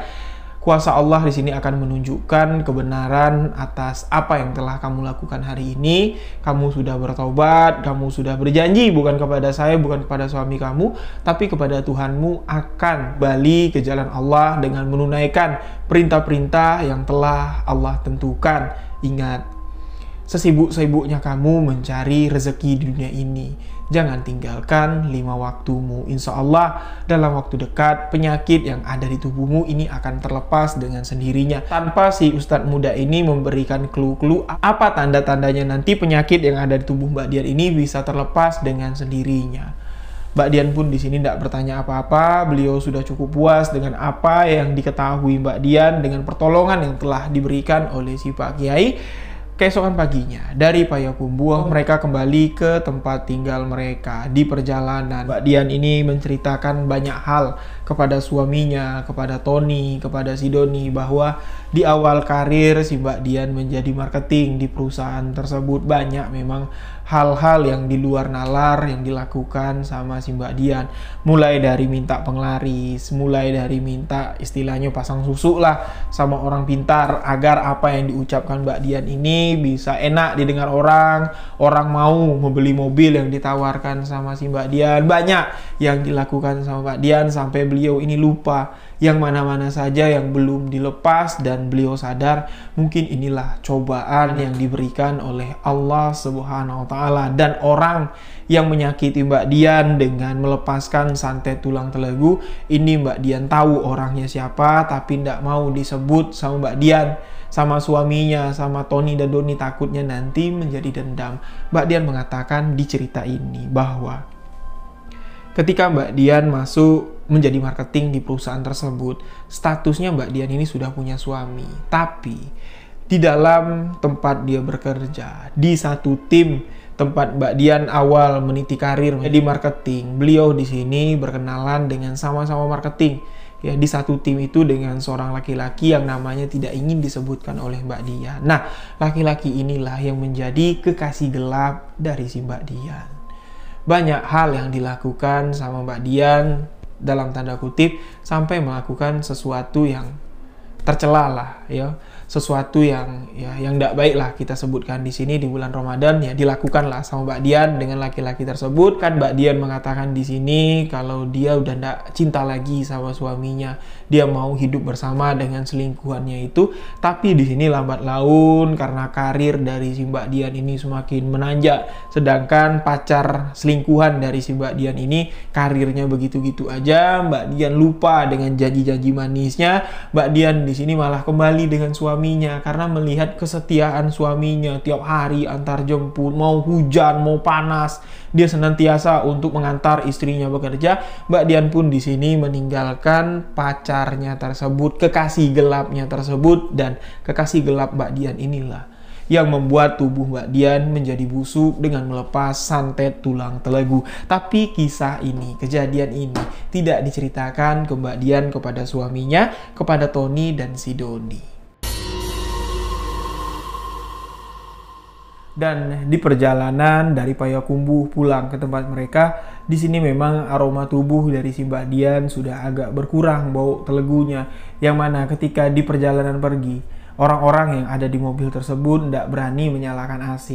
kuasa Allah di sini akan menunjukkan kebenaran atas apa yang telah kamu lakukan hari ini. Kamu sudah bertobat, kamu sudah berjanji bukan kepada saya, bukan kepada suami kamu, tapi kepada Tuhanmu akan balik ke jalan Allah dengan menunaikan perintah-perintah yang telah Allah tentukan. Ingat, sesibuk-sibuknya kamu mencari rezeki di dunia ini Jangan tinggalkan lima waktumu. Insya Allah dalam waktu dekat penyakit yang ada di tubuhmu ini akan terlepas dengan sendirinya. Tanpa si Ustadz muda ini memberikan clue-clue apa tanda-tandanya nanti penyakit yang ada di tubuh Mbak Dian ini bisa terlepas dengan sendirinya. Mbak Dian pun di sini tidak bertanya apa-apa, beliau sudah cukup puas dengan apa yang diketahui Mbak Dian dengan pertolongan yang telah diberikan oleh si Pak Kiai Keesokan paginya, dari Payakumbuh oh. mereka kembali ke tempat tinggal mereka di perjalanan. Mbak Dian ini menceritakan banyak hal kepada suaminya, kepada Tony, kepada si Doni, bahwa di awal karir si Mbak Dian menjadi marketing di perusahaan tersebut banyak memang hal-hal yang di luar nalar yang dilakukan sama si Mbak Dian. Mulai dari minta penglaris, mulai dari minta istilahnya pasang susu lah sama orang pintar agar apa yang diucapkan Mbak Dian ini bisa enak didengar orang, orang mau membeli mobil yang ditawarkan sama si Mbak Dian. Banyak yang dilakukan sama Mbak Dian sampai beli beliau ini lupa yang mana-mana saja yang belum dilepas dan beliau sadar mungkin inilah cobaan yang diberikan oleh Allah Subhanahu wa taala dan orang yang menyakiti Mbak Dian dengan melepaskan santet tulang telegu ini Mbak Dian tahu orangnya siapa tapi tidak mau disebut sama Mbak Dian sama suaminya, sama Tony dan Doni takutnya nanti menjadi dendam. Mbak Dian mengatakan di cerita ini bahwa ketika Mbak Dian masuk menjadi marketing di perusahaan tersebut. Statusnya Mbak Dian ini sudah punya suami, tapi di dalam tempat dia bekerja, di satu tim tempat Mbak Dian awal meniti karir di marketing. Beliau di sini berkenalan dengan sama-sama marketing. Ya, di satu tim itu dengan seorang laki-laki yang namanya tidak ingin disebutkan oleh Mbak Dian. Nah, laki-laki inilah yang menjadi kekasih gelap dari si Mbak Dian. Banyak hal yang dilakukan sama Mbak Dian dalam tanda kutip sampai melakukan sesuatu yang tercela lah ya sesuatu yang ya yang tidak baik lah kita sebutkan di sini di bulan Ramadan ya dilakukanlah sama Mbak Dian dengan laki-laki tersebut kan Mbak Dian mengatakan di sini kalau dia udah tidak cinta lagi sama suaminya dia mau hidup bersama dengan selingkuhannya itu tapi di sini lambat laun karena karir dari si Mbak Dian ini semakin menanjak sedangkan pacar selingkuhan dari si Mbak Dian ini karirnya begitu-gitu aja Mbak Dian lupa dengan janji-janji manisnya Mbak Dian di sini malah kembali dengan suaminya karena melihat kesetiaan suaminya tiap hari antar jemput mau hujan mau panas dia senantiasa untuk mengantar istrinya bekerja Mbak Dian pun di sini meninggalkan pacar pacarnya tersebut, kekasih gelapnya tersebut, dan kekasih gelap Mbak Dian inilah yang membuat tubuh Mbak Dian menjadi busuk dengan melepas santet tulang telegu. Tapi kisah ini, kejadian ini tidak diceritakan ke Mbak Dian kepada suaminya, kepada Tony dan si Doni. dan di perjalanan dari Payakumbuh pulang ke tempat mereka, di sini memang aroma tubuh dari si Dian sudah agak berkurang bau telegunya, yang mana ketika di perjalanan pergi, orang-orang yang ada di mobil tersebut tidak berani menyalakan AC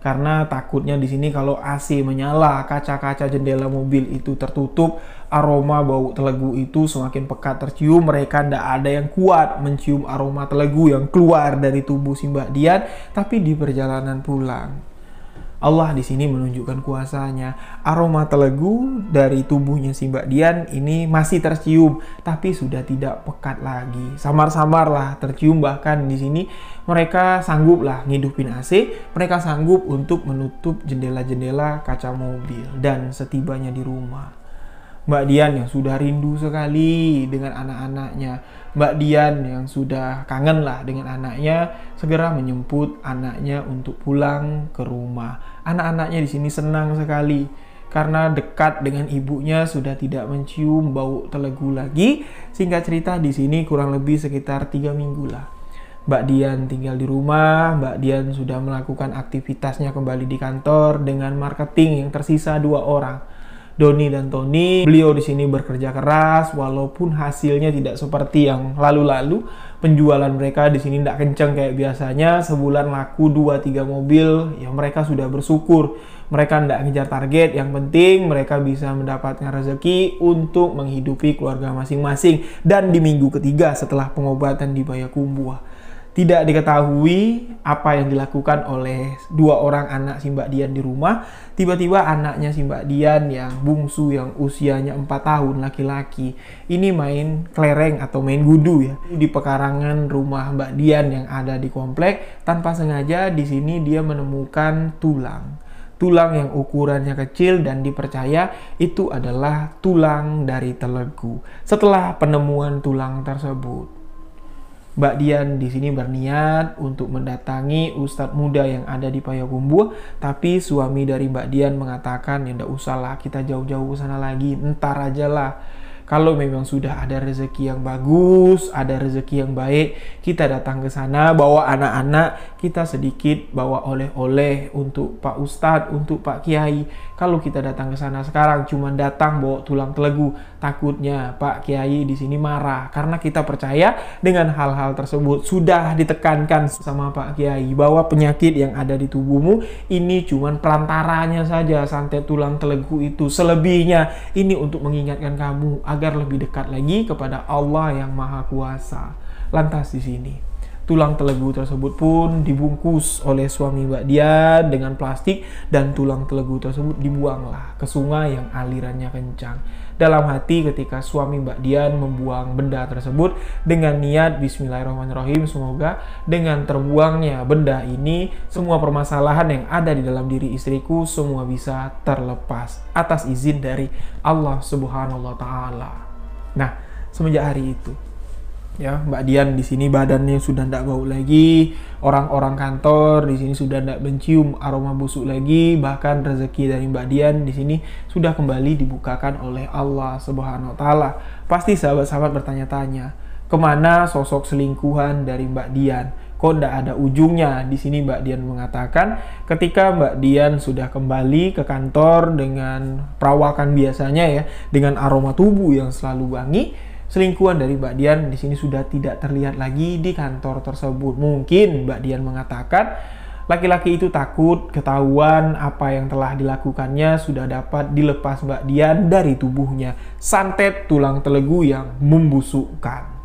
karena takutnya di sini kalau AC menyala, kaca-kaca jendela mobil itu tertutup, aroma bau telegu itu semakin pekat tercium, mereka tidak ada yang kuat mencium aroma telegu yang keluar dari tubuh Simbah Dian, tapi di perjalanan pulang. Allah di sini menunjukkan kuasanya. Aroma telegu dari tubuhnya Simbah Dian ini masih tercium, tapi sudah tidak pekat lagi. samar samarlah tercium bahkan di sini mereka sanggup lah ngidupin AC, mereka sanggup untuk menutup jendela-jendela kaca mobil dan setibanya di rumah Mbak Dian yang sudah rindu sekali dengan anak-anaknya. Mbak Dian yang sudah kangen lah dengan anaknya, segera menjemput anaknya untuk pulang ke rumah. Anak-anaknya di sini senang sekali karena dekat dengan ibunya sudah tidak mencium bau telegu lagi. Singkat cerita di sini kurang lebih sekitar tiga minggu lah. Mbak Dian tinggal di rumah, Mbak Dian sudah melakukan aktivitasnya kembali di kantor dengan marketing yang tersisa dua orang. Doni dan Tony. Beliau di sini bekerja keras walaupun hasilnya tidak seperti yang lalu-lalu. Penjualan mereka di sini tidak kenceng kayak biasanya. Sebulan laku 2-3 mobil, ya mereka sudah bersyukur. Mereka tidak ngejar target, yang penting mereka bisa mendapatkan rezeki untuk menghidupi keluarga masing-masing. Dan di minggu ketiga setelah pengobatan di Bayakumbuah, tidak diketahui apa yang dilakukan oleh dua orang anak si Mbak Dian di rumah. Tiba-tiba anaknya si Mbak Dian yang bungsu yang usianya 4 tahun laki-laki ini main kelereng atau main gudu ya di pekarangan rumah Mbak Dian yang ada di komplek tanpa sengaja di sini dia menemukan tulang. Tulang yang ukurannya kecil dan dipercaya itu adalah tulang dari telegu. Setelah penemuan tulang tersebut, Mbak Dian di sini berniat untuk mendatangi ustadz muda yang ada di Payakumbuh, tapi suami dari Mbak Dian mengatakan ya ndak usahlah kita jauh-jauh ke sana lagi, entar aja lah. Kalau memang sudah ada rezeki yang bagus, ada rezeki yang baik, kita datang ke sana, bawa anak-anak, kita sedikit bawa oleh-oleh untuk Pak Ustadz, untuk Pak Kiai. Kalau kita datang ke sana sekarang, cuma datang bawa tulang telegu, Takutnya Pak Kiai di sini marah karena kita percaya dengan hal-hal tersebut sudah ditekankan sama Pak Kiai bahwa penyakit yang ada di tubuhmu ini cuman perantaranya saja santet tulang telegu itu. Selebihnya ini untuk mengingatkan kamu agar lebih dekat lagi kepada Allah yang Maha Kuasa. Lantas di sini tulang telegu tersebut pun dibungkus oleh suami Mbak Dian dengan plastik dan tulang telegu tersebut dibuanglah ke sungai yang alirannya kencang dalam hati ketika suami Mbak Dian membuang benda tersebut dengan niat bismillahirrahmanirrahim semoga dengan terbuangnya benda ini semua permasalahan yang ada di dalam diri istriku semua bisa terlepas atas izin dari Allah Subhanahu wa taala. Nah, semenjak hari itu ya Mbak Dian di sini badannya sudah tidak bau lagi orang-orang kantor di sini sudah tidak mencium aroma busuk lagi bahkan rezeki dari Mbak Dian di sini sudah kembali dibukakan oleh Allah Subhanahu Wa Taala pasti sahabat-sahabat bertanya-tanya kemana sosok selingkuhan dari Mbak Dian kok tidak ada ujungnya di sini Mbak Dian mengatakan ketika Mbak Dian sudah kembali ke kantor dengan perawakan biasanya ya dengan aroma tubuh yang selalu wangi Selingkuhan dari Mbak Dian di sini sudah tidak terlihat lagi di kantor tersebut. Mungkin Mbak Dian mengatakan laki-laki itu takut ketahuan apa yang telah dilakukannya sudah dapat dilepas Mbak Dian dari tubuhnya. Santet tulang telegu yang membusukkan.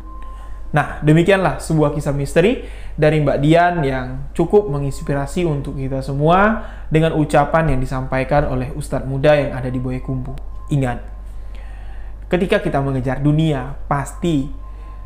Nah, demikianlah sebuah kisah misteri dari Mbak Dian yang cukup menginspirasi untuk kita semua dengan ucapan yang disampaikan oleh Ustadz muda yang ada di Boyekumbu. Ingat, Ketika kita mengejar dunia, pasti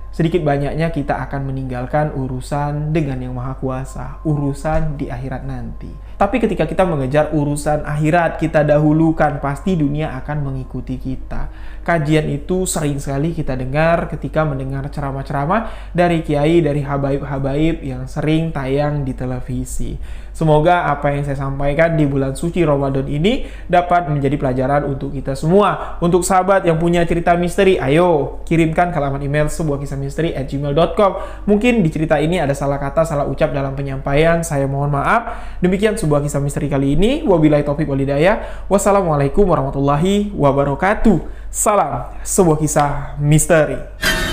sedikit banyaknya kita akan meninggalkan urusan dengan Yang Maha Kuasa, urusan di akhirat nanti. Tapi ketika kita mengejar urusan akhirat, kita dahulukan, pasti dunia akan mengikuti kita. Kajian itu sering sekali kita dengar ketika mendengar ceramah-ceramah dari kiai, dari habaib-habaib yang sering tayang di televisi Semoga apa yang saya sampaikan di bulan suci Ramadan ini dapat menjadi pelajaran untuk kita semua. Untuk sahabat yang punya cerita misteri, ayo kirimkan ke alamat email sebuah kisah misteri at gmail.com. Mungkin di cerita ini ada salah kata, salah ucap dalam penyampaian, saya mohon maaf. Demikian sebuah kisah misteri kali ini. Wabillahi taufiq walidaya. Wassalamualaikum warahmatullahi wabarakatuh. Salam sebuah kisah misteri.